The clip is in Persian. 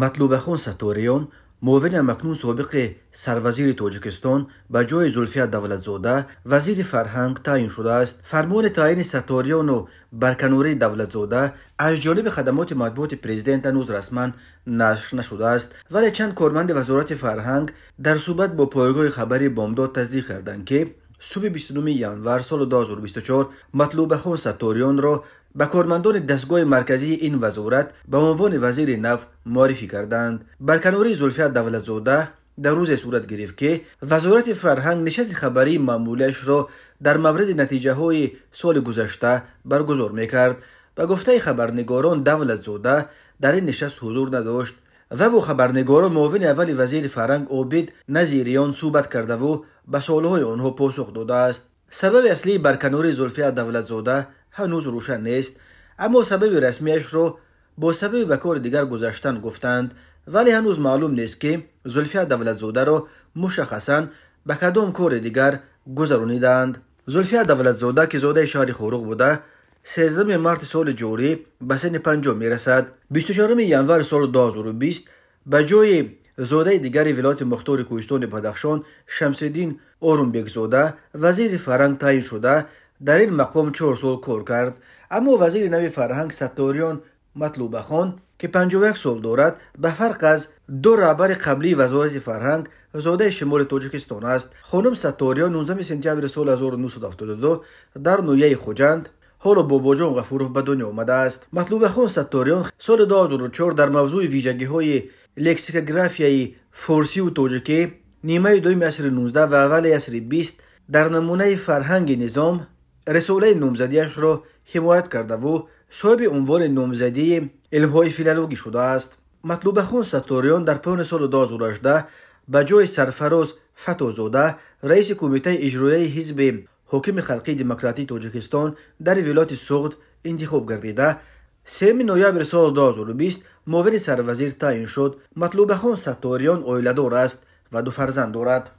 مطلوب خون ستوریون موون مکنون سابق سروزیر توجکستان به جای زلفیه دولت زوده وزیر فرهنگ تعیین شده است فرمان تعیین ستاریان و برکنوری دولت زوده از جانب خدمات مطبوعات پرزیدنت هنوز رسما نشر نشده است ولی چند کارمند وزارت فرهنگ در صحبت با پایگاه خبری بامداد تصدیق کردند که صبح 29 ینور سال 2024 مطلوب خون ستاریان را به کارمندان دستگاه مرکزی این وزارت به عنوان وزیر نف معرفی کردند برکناری زلفیه دولتزاده در روز صورت گرفت که وزارت فرهنگ نشست خبری معمولش را در مورد نتیجه های سال گذشته برگزار میکرد و گفته خبرنگاران دولت زوده در این نشست حضور نداشت و با خبرنگاران معاون اولی وزیر فرهنگ عابد نظیریان صحبت کرده و به سوالهای آنها پاسخ داده است سبب اصلی برکناری زلفیه دولتزاده هنوز روشن نیست اما سبب رسمیش رو با سبب به کار دیگر گذاشتن گفتند ولی هنوز معلوم نیست که زلفیه دولت زوده رو مشخصا به کدام کار دیگر گذرونیدند زلفیه دولت زوده که زوده شهر خورغ بوده 13 مارت سال جوری به سن پنجم میرسد 24 ینور سال 2020 به جای زوده دیگر ولایت مختار کوهستان بدخشان شمسدین اورنبک زوده وزیر فرهنگ تعیین شده در این مقام چهار سال کار کرد اما وزیر نوی فرهنگ ستاریان مطلوب خان که 51 سال دارد به فرق از دو رهبر قبلی وزارت فرهنگ زاده شمال توجکستان است خانم ستاریان 19 سپتامبر سال 1972 در نویه خوجند حالا جان غفوروف به دنیا آمده است مطلوب خان ستاریان سال 2004 در موضوع ویژگی های لکسیکوگرافیای فارسی و تاجیکی نیمه دوم عصر 19 و اول عصر 20 در نمونه فرهنگ نظام رسوله نومزدیشرو حمایت کرده و صاحب عنوان نومزدی علمهای فیلولوژی شده است مطلوب خون ساتوریون در پایان سال 2018 به جای سرفراز فتو زاده رئیس کمیته اجرایی حزب حکم خلقی دموکراتی تاجیکستان در ولایت سغد انتخاب گردیده 3 نوامبر سال 2020 معاون سروزیر تعیین شد مطلوب خون ساتوریون اویلادور است و دو فرزند دارد